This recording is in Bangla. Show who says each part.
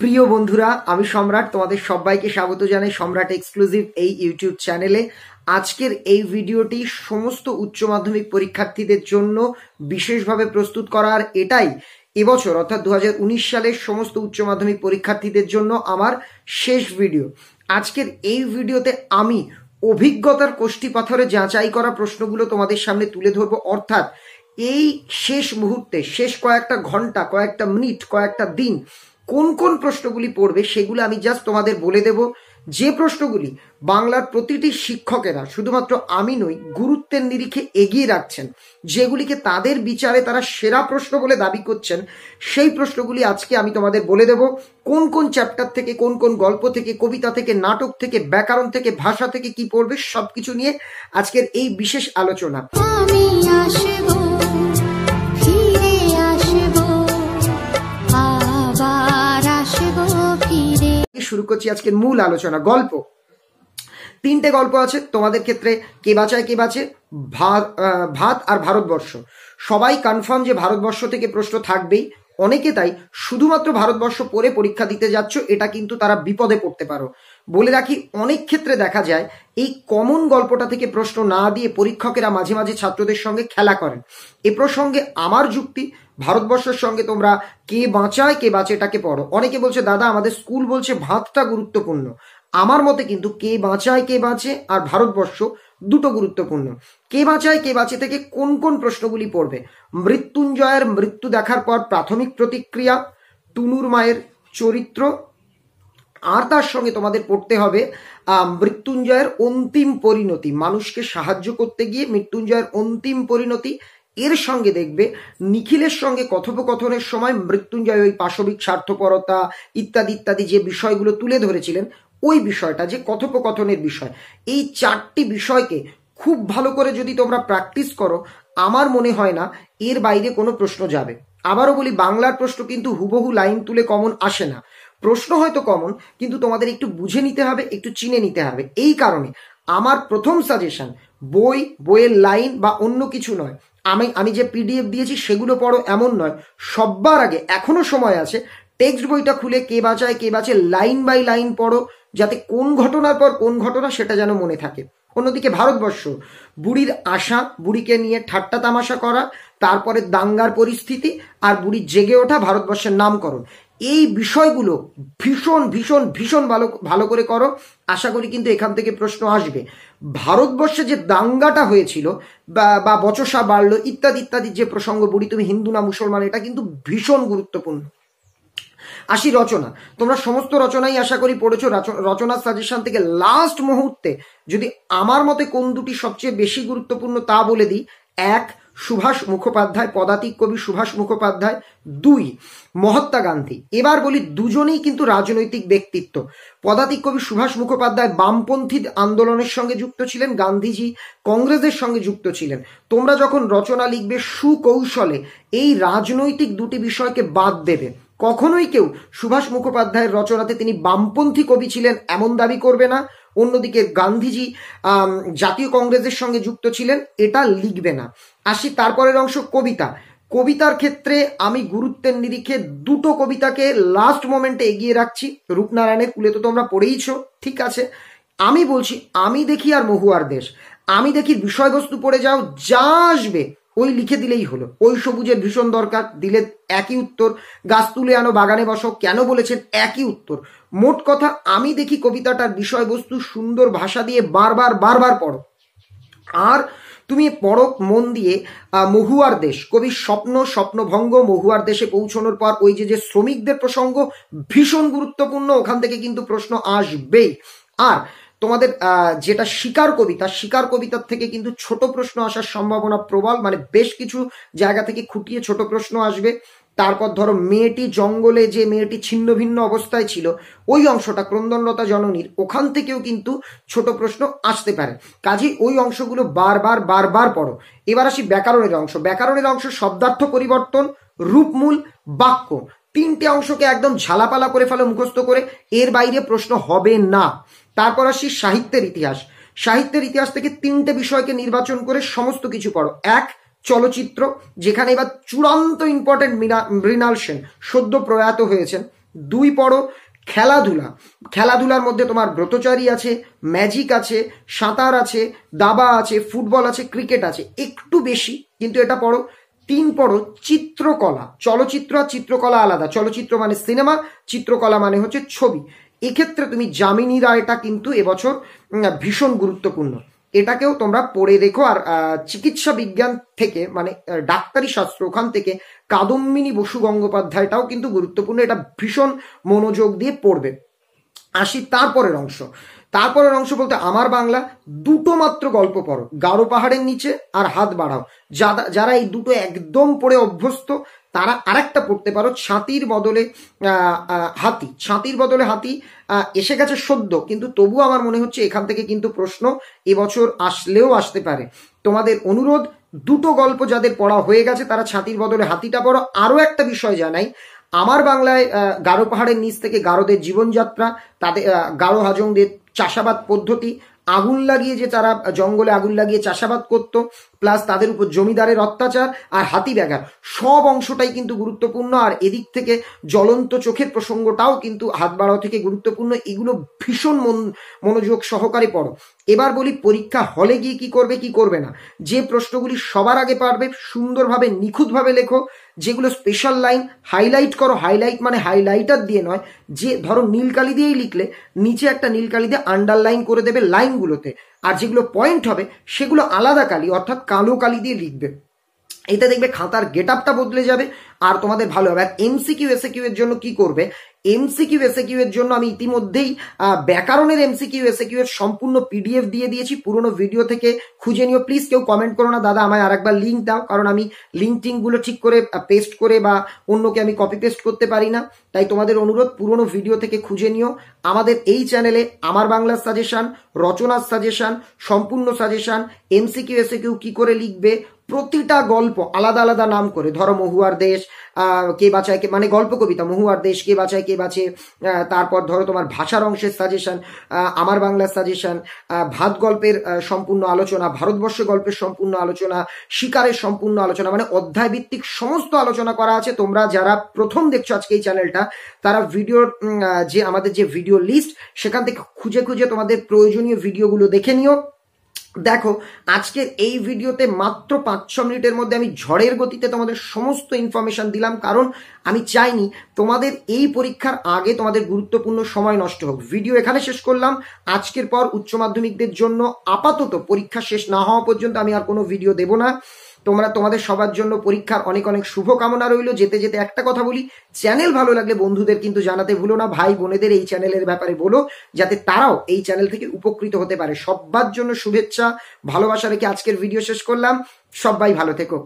Speaker 1: প্রিয় বন্ধুরা আমি সম্রাট তোমাদের সবাইকে স্বাগত জানাই সম্রাট এক্সক্লুসিভ এই ইউটিউব চ্যানেলে আজকের এই ভিডিওটি সমস্ত উচ্চ মাধ্যমিক পরীক্ষার্থীদের জন্য বিশেষভাবে প্রস্তুত করা আর এটাই এবছর অর্থাৎ দু সালের সমস্ত উচ্চ মাধ্যমিক পরীক্ষার্থীদের জন্য আমার শেষ ভিডিও আজকের এই ভিডিওতে আমি অভিজ্ঞতার কোষ্ঠী পাথরে যাচাই করা প্রশ্নগুলো তোমাদের সামনে তুলে ধরবো অর্থাৎ এই শেষ মুহূর্তে শেষ কয়েকটা ঘন্টা কয়েকটা মিনিট কয়েকটা দিন কোন কোন প্রশ্নগুলি পড়বে সেগুলো আমি জাস্ট তোমাদের বলে দেব যে প্রশ্নগুলি বাংলার প্রতিটি শিক্ষকেরা শুধুমাত্র আমি নই গুরুত্বের নিরিখে এগিয়ে রাখছেন যেগুলিকে তাদের বিচারে তারা সেরা প্রশ্ন বলে দাবি করছেন সেই প্রশ্নগুলি আজকে আমি তোমাদের বলে দেব কোন কোন চ্যাপ্টার থেকে কোন কোন গল্প থেকে কবিতা থেকে নাটক থেকে ব্যাকরণ থেকে ভাষা থেকে কি পড়বে সবকিছু নিয়ে আজকের এই বিশেষ আলোচনা আমি আসবো শুরু করছি আজকের মূল আলোচনা গল্প তিনটে গল্প আছে তোমাদের ক্ষেত্রে কে বাঁচায় কে বাঁচে ভাত আর ভারতবর্ষ সবাই কনফার্ম যে ভারতবর্ষ থেকে প্রশ্ন থাকবেই অনেকে তাই শুধুমাত্র ভারতবর্ষ পড়ে পরীক্ষা দিতে যাচ্ছ এটা কিন্তু তারা বিপদে পড়তে পারো বলে রাখি অনেক ক্ষেত্রে দেখা যায় এই কমন গল্পটা থেকে প্রশ্ন না দিয়ে পরীক্ষকেরা মাঝে মাঝে ছাত্রদের সঙ্গে খেলা করেন এ প্রসঙ্গে আমার যুক্তি ভারতবর্ষের সঙ্গে তোমরা কে বাঁচায় কে বাঁচে এটাকে পড়ো অনেকে বলছে দাদা আমাদের স্কুল বলছে ভাতটা গুরুত্বপূর্ণ আমার মতে কিন্তু কে বাঁচায় কে বাঁচে আর ভারতবর্ষ দুটো গুরুত্বপূর্ণ কে বাঁচায় কে বাঁচে থেকে কোন কোন প্রশ্নগুলি পড়বে মৃত্যুঞ্জয়ের মৃত্যু দেখার পর প্রাথমিক প্রতিক্রিয়া টুনুর মায়ের চরিত্র আর তার সঙ্গে তোমাদের পড়তে হবে মৃত্যুঞ্জয়ের অন্তিম পরিণতি মানুষকে সাহায্য করতে গিয়ে মৃত্যুঞ্জয়ের অন্তিম পরিণতি এর সঙ্গে দেখবে নিখিলের সঙ্গে কথোপকথনের সময় মৃত্যুঞ্জয় ওই পাশবিক স্বার্থপরতা ইত্যাদি ইত্যাদি যে বিষয়গুলো তুলে ধরেছিলেন ওই বিষয়টা যে কথোপকথনের বিষয় এই চারটি বিষয়কে খুব ভালো করে যদি তোমরা প্র্যাকটিস করো আমার মনে হয় না এর বাইরে কোনো প্রশ্ন যাবে আবারও বলি বাংলার প্রশ্ন কিন্তু হুবহু লাইন তুলে কমন আসে না প্রশ্ন হয়তো কমন কিন্তু তোমাদের একটু বুঝে নিতে হবে একটু চিনে নিতে হবে এই কারণে আমার প্রথম সাজেশন বই বইয়ের লাইন বা অন্য কিছু নয় আমি আমি যে পিডিএফ দিয়েছি সেগুলো পড়ো এমন নয় সব্বার আগে এখনও সময় আছে টেক্সট বইটা খুলে কে বাঁচায় কে বাঁচে লাইন বাই লাইন পড়ো যাতে কোন ঘটনার পর কোন ঘটনা সেটা যেন মনে থাকে অন্যদিকে ভারতবর্ষ বুড়ির আশা বুড়িকে নিয়ে ঠাট্টা তামাশা করা তারপরে দাঙ্গার পরিস্থিতি আর বুড়ির জেগে ওঠা ভারতবর্ষের নামকরণ এই বিষয়গুলো ভীষণ ভীষণ ভীষণ ভালো ভালো করে করো আশা করি কিন্তু এখান থেকে প্রশ্ন আসবে ভারতবর্ষে যে দাঙ্গাটা হয়েছিল বা বা বচসা বাড়লো ইত্যাদি ইত্যাদি যে প্রসঙ্গ বুড়ি তুমি হিন্দু না মুসলমান এটা কিন্তু ভীষণ গুরুত্বপূর্ণ আসি রচনা তোমরা সমস্ত রচনাই আশা করি পড়েছো রচনার সাজেশন থেকে লাস্ট মুহূর্তে যদি আমার মতে কোন দুটি সবচেয়ে বেশি গুরুত্বপূর্ণ তা বলে দিই এক সুভাষ মুখোপাধ্যায় পদাতিক কবি সুভাষ মুখোপাধ্যায় দুই মহাত্মা গান্ধী এবার বলি দুজনেই কিন্তু রাজনৈতিক ব্যক্তিত্ব পদাতিক কবি সুভাষ মুখোপাধ্যায় বামপন্থী আন্দোলনের সঙ্গে যুক্ত ছিলেন গান্ধীজি কংগ্রেসের সঙ্গে যুক্ত ছিলেন তোমরা যখন রচনা লিখবে সুকৌশলে এই রাজনৈতিক দুটি বিষয়কে বাদ দেবে কখনোই কেউ সুভাষ মুখোপাধ্যায়ের রচনাতে তিনি বামপন্থী কবি ছিলেন এমন দাবি করবে না অন্যদিকে গান্ধীজি জাতীয় কংগ্রেসের সঙ্গে যুক্ত ছিলেন এটা লিখবে না আসি তারপরের অংশ কবিতা কবিতার ক্ষেত্রে আমি গুরুত্বের নিরিখে দুটো কবিতাকে লাস্ট মোমেন্টে এগিয়ে রাখছি রূপনারায়ণের কুলে তো তোমরা পড়েইছ ঠিক আছে আমি বলছি আমি দেখি আর মহুয়ার দেশ আমি দেখি বিষয়বস্তু পড়ে যাও যা আসবে ওই লিখে দিলেই হলো ওই সবুজের ভীষণ দরকার দিলে একই উত্তর গাছ তুলে আনো বাগানে বসো কেন বলেছেন একই উত্তর মোট কথা আমি দেখি কবিতাটার বিষয়বস্তু সুন্দর ভাষা দিয়ে বারবার বারবার পড়ো আর তুমি পড়ো মন দিয়ে মহুয়ার দেশ কবির স্বপ্ন স্বপ্নভঙ্গ মহুয়ার দেশে পৌঁছানোর পর ওই যে যে শ্রমিকদের প্রসঙ্গ ভীষণ গুরুত্বপূর্ণ ওখান থেকে কিন্তু প্রশ্ন আসবেই আর তোমাদের যেটা শিকার কবিতা শিকার কবিতার থেকে কিন্তু ছোট প্রশ্ন আসার সম্ভাবনা প্রবল মানে বেশ কিছু জায়গা থেকে খুঁটিয়ে ছোট প্রশ্ন আসবে তারপর ধরো মেয়েটি জঙ্গলে যে মেয়েটি ছিন্ন ভিন্ন অবস্থায় ছিল ওই অংশটা ক্রন্দনলতা জননীর ওখান থেকেও কিন্তু ছোট প্রশ্ন আসতে পারে কাজেই ওই অংশগুলো বারবার বারবার পড়ো এবার আসি ব্যাকরণের অংশ ব্যাকরণের অংশ শব্দার্থ পরিবর্তন রূপমূল বাক্য তিনটে অংশকে একদম ঝালাপালা করে ফেলো মুখস্থ করে এর বাইরে প্রশ্ন হবে না তারপর আসি সাহিত্যের ইতিহাস সাহিত্যের ইতিহাস থেকে তিনটে বিষয়কে নির্বাচন করে সমস্ত কিছু পড়ো এক চলচ্চিত্র যেখানে এবার চূড়ান্ত ইম্পর্টেন্ট মৃণাল সেন সদ্য প্রয়াত হয়েছেন দুই পড়ো খেলাধুলা খেলাধুলার মধ্যে তোমার ব্রতচারী আছে ম্যাজিক আছে সাঁতার আছে দাবা আছে ফুটবল আছে ক্রিকেট আছে একটু বেশি কিন্তু এটা পড়ো তিন পড়ো চিত্রকলা চলচ্চিত্র আর চিত্রকলা আলাদা চলচ্চিত্র মানে সিনেমা চিত্রকলা মানে হচ্ছে ছবি এক্ষেত্রে তুমি জামিনি রায়টা কিন্তু এবছর ভীষণ গুরুত্বপূর্ণ এটাকেও তোমরা পড়ে দেখো আর চিকিৎসা বিজ্ঞান থেকে মানে ডাক্তারি শাস্ত্র ওখান থেকে কাদম্বিনী বসু গঙ্গোপাধ্যায়টাও কিন্তু গুরুত্বপূর্ণ এটা ভীষণ মনোযোগ দিয়ে পড়বে আসি তারপরের অংশ তারপরের অংশ বলতে আমার বাংলা দুটো মাত্র গল্প পড়ো গাঢ় পাহাড়ের নিচে আর হাত বাড়াও যারা এই দুটো একদম পড়ে অভ্যস্ত তারা আরেকটা পড়তে পারো ছাতির বদলে হাতি ছাতির বদলে হাতি এসে গেছে সদ্য কিন্তু তবু আমার মনে হচ্ছে এখান থেকে কিন্তু প্রশ্ন এবছর আসলেও আসতে পারে তোমাদের অনুরোধ দুটো গল্প যাদের পড়া হয়ে গেছে তারা ছাতির বদলে হাতিটা পড়ো আরও একটা বিষয় জানাই আমার বাংলায় গারো পাহাড়ের নিচ থেকে গারোদের জীবনযাত্রা তাদের গারো হাজংদের চাষাবাদ পদ্ধতি আগুন লাগিয়ে যে তারা জঙ্গলে আগুন লাগিয়ে চাষাবাদ করত প্লাস তাদের উপর জমিদারের অত্যাচার আর হাতি ব্যাঘার সব অংশটাই কিন্তু গুরুত্বপূর্ণ আর এদিক থেকে জ্বলন্ত চোখের প্রসঙ্গটাও কিন্তু হাত বাড়াও থেকে গুরুত্বপূর্ণ এগুলো ভীষণ মন মনোযোগ সহকারে পড়ো এবার বলি পরীক্ষা হলে গিয়ে কি করবে কি করবে না যে প্রশ্নগুলি সবার আগে পারবে সুন্দরভাবে নিখুঁতভাবে লেখো যেগুলো স্পেশাল লাইন হাইলাইট করো হাইলাইট মানে হাইলাইটার দিয়ে নয় যে ধরো নীলকালি দিয়েই লিখলে নিচে একটা নীলকালি দিয়ে আন্ডারলাইন করে দেবে লাইন কালিগুলোতে আর যেগুলো পয়েন্ট হবে সেগুলো আলাদা কালি অর্থাৎ কালো কালি দিয়ে লিখবে এতে দেখবে খাতার গেট আপটা বদলে যাবে আর তোমাদের ভালো হবে আর কিউ এসে কিউ এর জন্য কি করবে এমসিকিউ এসএকিউ এর জন্য আমি ইতিমধ্যেই ব্যাকরণের এমসিকিউ এসএকিউ এর সম্পূর্ণ পিডিএফ দিয়ে দিয়েছি পুরনো ভিডিও থেকে খুঁজে নিও প্লিজ কেউ কমেন্ট করো না দাদা আমায় আরেকবার লিঙ্ক দাও কারণ আমি লিঙ্ক ঠিক করে পেস্ট করে বা অন্যকে আমি কপি পেস্ট করতে পারি না তাই তোমাদের অনুরোধ পুরোনো ভিডিও থেকে খুঁজে নিও আমাদের এই চ্যানেলে আমার বাংলার সাজেশন রচনার সাজেশন সম্পূর্ণ সাজেশন এমসিকিউ এসএকিউ কি করে লিখবে প্রতিটা গল্প আলাদা আলাদা নাম করে ধরো মহুয়ার দেশ কে বাঁচায় কে মানে গল্প কবিতা মহুয়ার দেশ কে বাঁচায় কে বাঁচে তারপর ধরো তোমার ভাষার অংশের সাজেশন আমার বাংলার সাজেশন ভাত গল্পের সম্পূর্ণ আলোচনা ভারতবর্ষের গল্পের সম্পূর্ণ আলোচনা শিকারের সম্পূর্ণ আলোচনা মানে অধ্যায় ভিত্তিক সমস্ত আলোচনা করা আছে তোমরা যারা প্রথম দেখছো আজকে এই চ্যানেলটা তারা ভিডিওর যে আমাদের যে ভিডিও লিস্ট সেখান থেকে খুঁজে খুঁজে তোমাদের প্রয়োজনীয় ভিডিওগুলো দেখে নিও দেখো আজকের এই ভিডিওতে মাত্র পাঁচ ছ মিনিটের মধ্যে আমি ঝড়ের গতিতে তোমাদের সমস্ত ইনফরমেশান দিলাম কারণ আমি চাইনি তোমাদের এই পরীক্ষার আগে তোমাদের গুরুত্বপূর্ণ সময় নষ্ট হোক ভিডিও এখানে শেষ করলাম আজকের পর উচ্চ মাধ্যমিকদের জন্য আপাতত পরীক্ষা শেষ না হওয়া পর্যন্ত আমি আর কোনো ভিডিও দেব না তোমরা তোমাদের সবার জন্য পরীক্ষার অনেক অনেক শুভকামনা রইল যেতে যেতে একটা কথা বলি চ্যানেল ভালো লাগলে বন্ধুদের কিন্তু জানাতে ভুলো না ভাই বোনেদের এই চ্যানেলের ব্যাপারে বলো যাতে তারাও এই চ্যানেল থেকে উপকৃত হতে পারে সব্বার জন্য শুভেচ্ছা ভালোবাসা রেখে আজকের ভিডিও শেষ করলাম সবাই ভালো থেকো